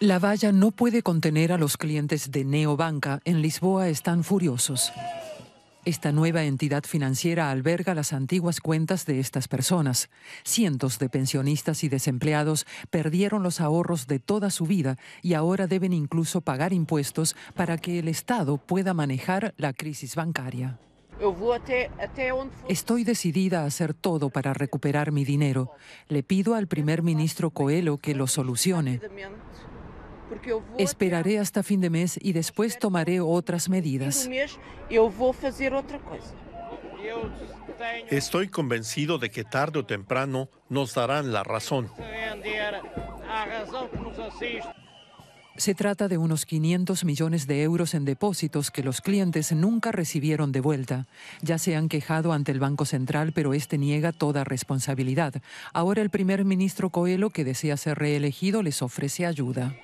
La valla no puede contener a los clientes de Neobanca. En Lisboa están furiosos. Esta nueva entidad financiera alberga las antiguas cuentas de estas personas. Cientos de pensionistas y desempleados perdieron los ahorros de toda su vida y ahora deben incluso pagar impuestos para que el Estado pueda manejar la crisis bancaria. Estoy decidida a hacer todo para recuperar mi dinero. Le pido al primer ministro Coelho que lo solucione. Esperaré hasta fin de mes y después tomaré otras medidas. Estoy convencido de que tarde o temprano nos darán la razón. Se trata de unos 500 millones de euros en depósitos que los clientes nunca recibieron de vuelta. Ya se han quejado ante el Banco Central, pero este niega toda responsabilidad. Ahora el primer ministro Coelho, que desea ser reelegido, les ofrece ayuda.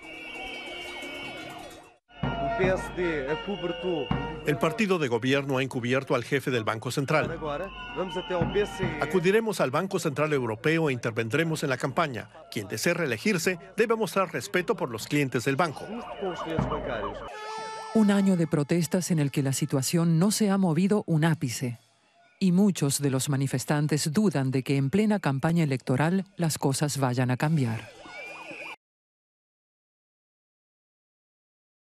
El partido de gobierno ha encubierto al jefe del Banco Central. E. Acudiremos al Banco Central Europeo e intervendremos en la campaña. Quien desee reelegirse debe mostrar respeto por los clientes del banco. Un año de protestas en el que la situación no se ha movido un ápice. Y muchos de los manifestantes dudan de que en plena campaña electoral las cosas vayan a cambiar.